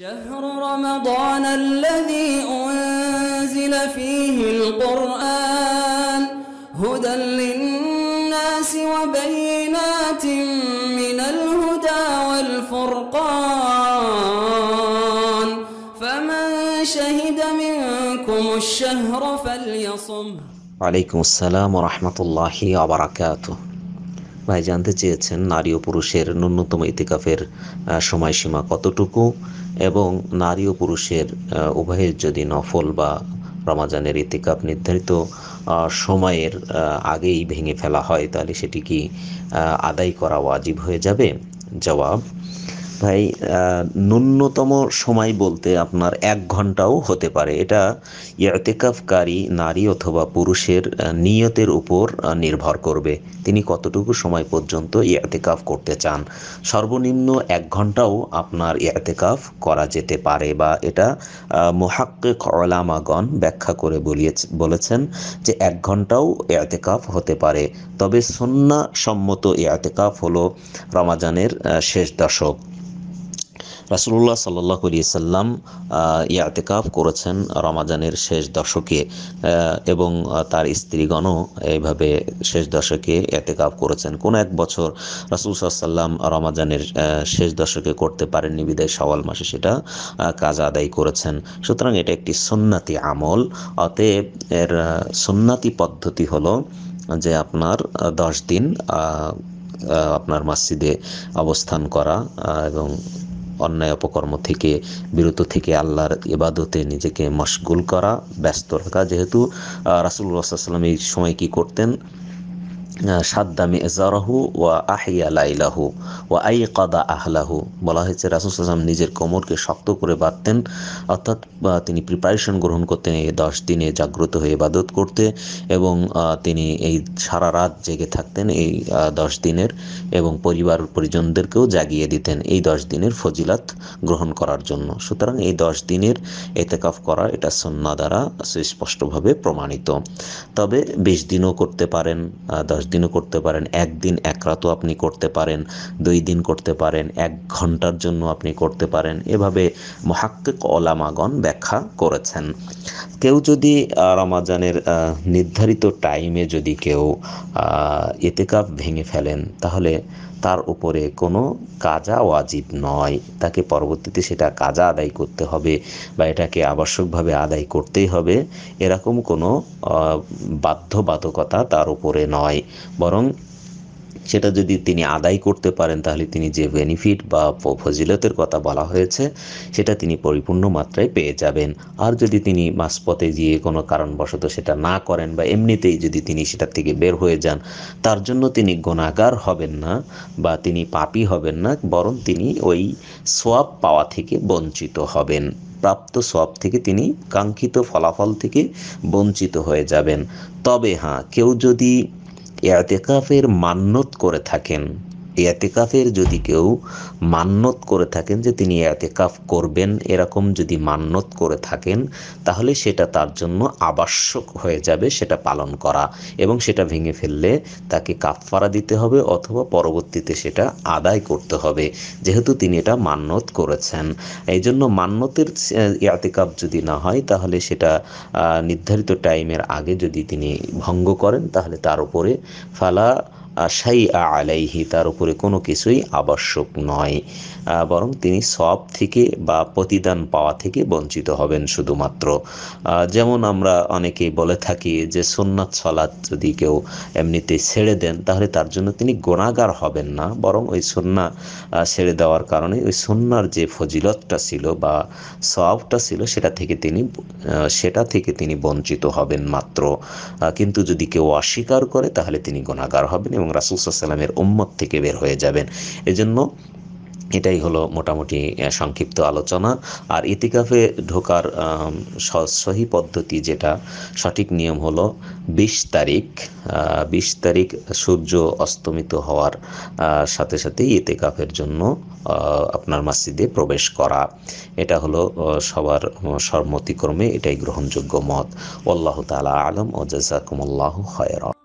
شهر رمضان الذي أنزل فيه القرآن هدى للناس وبينات من الهدى والفرقان فمن شهد منكم الشهر فليصم عليكم السلام ورحمة الله وبركاته ভাই জানতে চেয়েছেন নারী ও পুরুষের ন্যূনতম ইতিকাফের সময়সীমা কতটুকু এবং নারী ও পুরুষের উভয়ের যদি নফল বা রমাজানের ইতিকাপ নির্ধারিত সময়ের আগেই ভেঙে ফেলা হয় তাহলে সেটি কি আদায় করা ওয়াজিব হয়ে যাবে জবাব ভাই ন্যূনতম সময় বলতে আপনার এক ঘন্টাও হতে পারে এটা ইয়াতেকাফকারী নারী অথবা পুরুষের নিয়তের উপর নির্ভর করবে তিনি কতটুকু সময় পর্যন্ত ইয়াতেকাফ করতে চান সর্বনিম্ন এক ঘন্টাও আপনার ইয়াতেকাফ করা যেতে পারে বা এটা মোহাক্কেক অলামাগণ ব্যাখ্যা করে বলিয়ে বলেছেন যে এক ঘন্টাও ইয়াতেকাফ হতে পারে তবে সন্না সম্মত ইয়াতেকাফ হলো রমাজানের শেষ দশক রাসুল্লাহ সাল্লাহ সাল্লাম ইয়াতেকাফ করেছেন রমাজানের শেষ দশকে এবং তার স্ত্রীগণও এইভাবে শেষ দশকে এতেকাফ করেছেন কোন এক বছর রাসুল সাল্লাম রমাজানের শেষ দশকে করতে পারেননি বিদায় সওয়াল মাসে সেটা কাজ আদায় করেছেন সুতরাং এটা একটি সুন্নাতি আমল অতএব এর সন্ন্যাতি পদ্ধতি হলো যে আপনার দশ দিন আপনার মাসজিদে অবস্থান করা এবং অন্যায় অপকর্ম থেকে বিরত থেকে আল্লাহর ইবাদতে নিজেকে মশগুল করা ব্যস্ত রাখা যেহেতু রাসুল্লাহ সাল্লাম এই সময় কি করতেন সাদ্দা মেজারাহু ওয়া আহিয়া লাইলাহু ও আই কাদা আহলাহু বলা হয়েছে রাসুসাল্লাম নিজের কোমরকে শক্ত করে বাঁধতেন অর্থাৎ তিনি প্রিপারেশন গ্রহণ করতেন এই দশ দিনে জাগ্রত হয়ে ইবাদত করতে এবং তিনি এই সারা রাত জেগে থাকতেন এই দশ দিনের এবং পরিবার পরিজনদেরকেও জাগিয়ে দিতেন এই দশ দিনের ফজিলাত গ্রহণ করার জন্য সুতরাং এই দশ দিনের এতেকাফ করা এটা সন্না দ্বারা সুস্পষ্টভাবে প্রমাণিত তবে বিশ দিনও করতে পারেন দশ দিনও করতে পারেন একদিন এক রাতও আপনি করতে পারেন দুই দিন করতে পারেন এক ঘন্টার জন্য আপনি করতে পারেন এভাবে মহাক্কিক ওলামাগণ ব্যাখ্যা করেছেন কেউ যদি রমাজানের নির্ধারিত টাইমে যদি কেউ এতেকাপ ভেঙে ফেলেন তাহলে তার উপরে কোনো কাজা ওয়াজিব নয় তাকে পরবর্তীতে সেটা কাজা আদায় করতে হবে বা এটাকে আবশ্যকভাবে আদায় করতেই হবে এরকম কোনো বাধ্যবাধকতা তার উপরে নয় বরং সেটা যদি তিনি আদায় করতে পারেন তাহলে তিনি যে বেনিফিট বা ফজিলতের কথা বলা হয়েছে সেটা তিনি পরিপূর্ণ মাত্রায় পেয়ে যাবেন আর যদি তিনি মাসপথে গিয়ে কোনো কারণবশত সেটা না করেন বা এমনিতেই যদি তিনি সেটা থেকে বের হয়ে যান তার জন্য তিনি গোনাগার হবেন না বা তিনি পাপি হবেন না বরং তিনি ওই সোয়াব পাওয়া থেকে বঞ্চিত হবেন প্রাপ্ত সব থেকে তিনি কাঙ্ক্ষিত ফলাফল থেকে বঞ্চিত হয়ে যাবেন তবে হ্যাঁ কেউ যদি এতেকাফের মান্যত করে থাকেন এতেকাফের যদি কেউ মান্যত করে থাকেন যে তিনি এতেকাফ করবেন এরকম যদি মান্যত করে থাকেন তাহলে সেটা তার জন্য আবশ্যক হয়ে যাবে সেটা পালন করা এবং সেটা ভেঙে ফেললে তাকে কাফফারা দিতে হবে অথবা পরবর্তীতে সেটা আদায় করতে হবে যেহেতু তিনি এটা মান্যত করেছেন এই জন্য মান্যতের এতেকাফ যদি না হয় তাহলে সেটা নির্ধারিত টাইমের আগে যদি তিনি ভঙ্গ করেন তাহলে তার উপরে ফালা সাই আলাইহি তার উপরে কোনো কিছুই আবশ্যক নয় বরং তিনি সব থেকে বা প্রতিদান পাওয়া থেকে বঞ্চিত হবেন শুধুমাত্র যেমন আমরা অনেকে বলে থাকি যে সুন্নাত সলাদ যদি কেউ এমনিতে ছেড়ে দেন তাহলে তার জন্য তিনি গোনাগার হবেন না বরং ওই সন্না ছেড়ে দেওয়ার কারণে ওই সন্ন্যার যে ফজিলতটা ছিল বা সবটা ছিল সেটা থেকে তিনি সেটা থেকে তিনি বঞ্চিত হবেন মাত্র কিন্তু যদি কেউ অস্বীকার করে তাহলে তিনি গোনাগার হবেন এবং রাসুল সাল্লামের উম্মত থেকে বের হয়ে যাবেন এজন্য এটাই হলো মোটামুটি সংক্ষিপ্ত আলোচনা আর ইতিকাফে ঢোকার সহি পদ্ধতি যেটা সঠিক নিয়ম হলো ২০ তারিখ ২০ তারিখ সূর্য অস্তমিত হওয়ার সাথে সাথে ইতিকাফের জন্য আপনার মাসজিদে প্রবেশ করা এটা হলো সবার সম্মতিক্রমে এটাই গ্রহণযোগ্য মত আল্লাহ তালা আলম ও জাজাকুমুল্লাহ হয়র